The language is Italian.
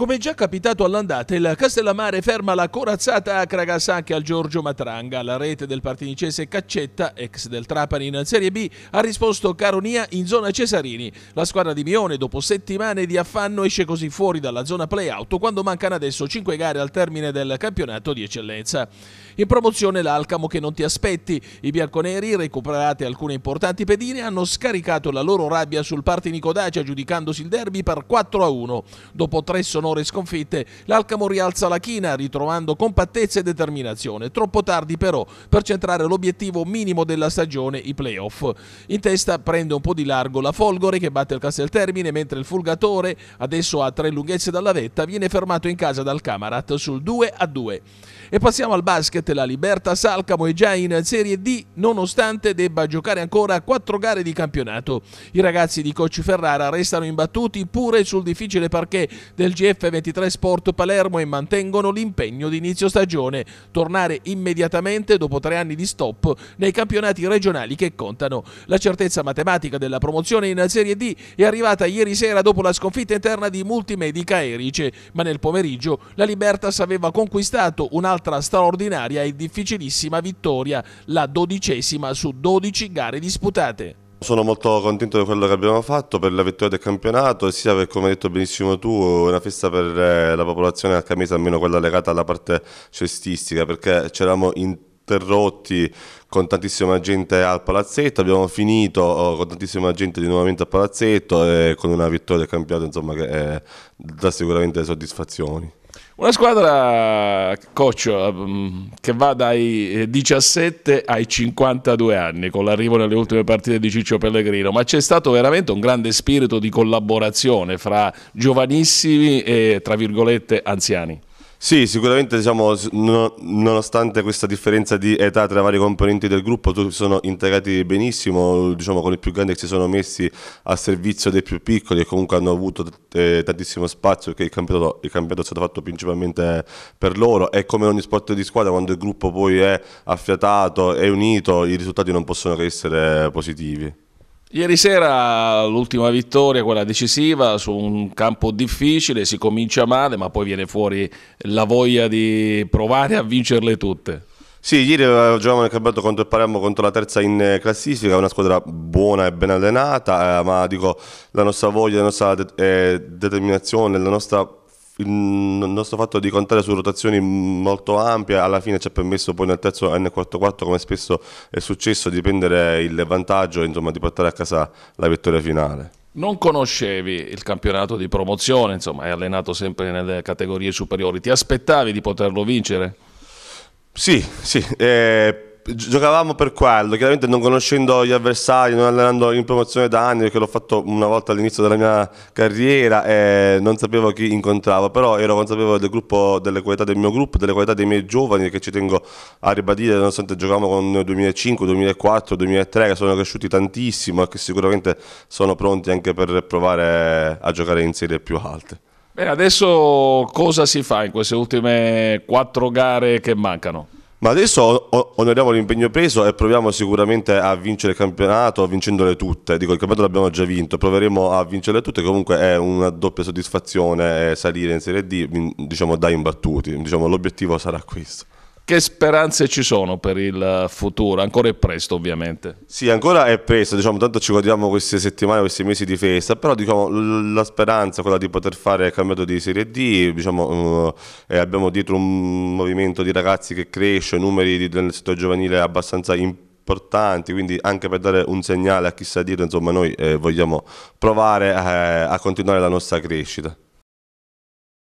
Come già capitato all'andata, il Castellammare ferma la corazzata a Kragasaki al Giorgio Matranga. La rete del partinicese Caccetta, ex del Trapani in Serie B, ha risposto Caronia in zona Cesarini. La squadra di Mione, dopo settimane di affanno, esce così fuori dalla zona play-out quando mancano adesso 5 gare al termine del campionato di eccellenza. In promozione l'Alcamo che non ti aspetti. I bianconeri, recuperate alcune importanti pedine, hanno scaricato la loro rabbia sul Partinico Dacia giudicandosi il derby per 4-1. Dopo tre sonori ore sconfitte, l'Alcamo rialza la china ritrovando compattezza e determinazione. Troppo tardi però per centrare l'obiettivo minimo della stagione, i playoff. In testa prende un po' di largo la Folgore che batte il Castel Termine, mentre il Fulgatore, adesso a tre lunghezze dalla vetta, viene fermato in casa dal Camarat sul 2 a 2. E passiamo al basket, la Liberta Salcamo è già in Serie D nonostante debba giocare ancora quattro gare di campionato. I ragazzi di Coach Ferrara restano imbattuti pure sul difficile parquet del GF F23 Sport Palermo e mantengono l'impegno di inizio stagione, tornare immediatamente dopo tre anni di stop nei campionati regionali che contano. La certezza matematica della promozione in Serie D è arrivata ieri sera dopo la sconfitta interna di Multimedica Erice, ma nel pomeriggio la Libertas aveva conquistato un'altra straordinaria e difficilissima vittoria, la dodicesima su 12 gare disputate. Sono molto contento di quello che abbiamo fatto per la vittoria del campionato, e sia per come hai detto benissimo tu, una festa per eh, la popolazione Camisa, almeno quella legata alla parte cestistica, perché c'eravamo interrotti con tantissima gente al palazzetto, abbiamo finito oh, con tantissima gente di nuovamente al palazzetto e eh, con una vittoria del campionato insomma, che eh, dà sicuramente soddisfazioni. Una squadra, Coccio, eh, mm, che va dai 17 eh, ai 52 anni con l'arrivo nelle ultime partite di Ciccio Pellegrino, ma c'è stato veramente un grande spirito di collaborazione fra giovanissimi e, tra virgolette, anziani. Sì, sicuramente diciamo, no, nonostante questa differenza di età tra i vari componenti del gruppo, tutti sono integrati benissimo, diciamo con i più grandi che si sono messi a servizio dei più piccoli e comunque hanno avuto eh, tantissimo spazio perché il campionato, il campionato, è stato fatto principalmente per loro e come ogni sport di squadra quando il gruppo poi è affiatato, è unito, i risultati non possono che essere positivi. Ieri sera l'ultima vittoria, quella decisiva, su un campo difficile, si comincia male ma poi viene fuori la voglia di provare a vincerle tutte. Sì, ieri giocavamo nel campionato contro il Palermo, contro la terza in eh, classifica, una squadra buona e ben allenata, eh, ma dico la nostra voglia, la nostra de eh, determinazione, la nostra il nostro fatto di contare su rotazioni molto ampie alla fine ci ha permesso poi nel terzo n 4 come spesso è successo di prendere il vantaggio e insomma, di portare a casa la vittoria finale. Non conoscevi il campionato di promozione, insomma, hai allenato sempre nelle categorie superiori, ti aspettavi di poterlo vincere? Sì, sì, eh, giocavamo per quello, chiaramente non conoscendo gli avversari, non allenando in promozione da anni, perché l'ho fatto una volta all'inizio della mia carriera e non sapevo chi incontravo, però ero consapevole del gruppo, delle qualità del mio gruppo, delle qualità dei miei giovani che ci tengo a ribadire, nonostante giocavamo con 2005, 2004, 2003 che sono cresciuti tantissimo e che sicuramente sono pronti anche per provare a giocare in serie più alte. Beh, adesso cosa si fa in queste ultime quattro gare che mancano? Ma adesso onoriamo l'impegno preso e proviamo sicuramente a vincere il campionato vincendole tutte. Dico, il campionato l'abbiamo già vinto, proveremo a vincerle tutte. Comunque è una doppia soddisfazione eh, salire in Serie D, diciamo, da imbattuti. Diciamo, l'obiettivo sarà questo che speranze ci sono per il eh, futuro? Ancora è presto ovviamente. Sì, ancora è presto, diciamo, tanto ci godiamo queste settimane, questi mesi di festa, però diciamo, la speranza, quella di poter fare il campionato di Serie D, diciamo, eh, abbiamo dietro un movimento di ragazzi che cresce, numeri di, del settore giovanile abbastanza importanti quindi anche per dare un segnale a chi sta dietro, insomma, noi eh, vogliamo provare eh, a continuare la nostra crescita.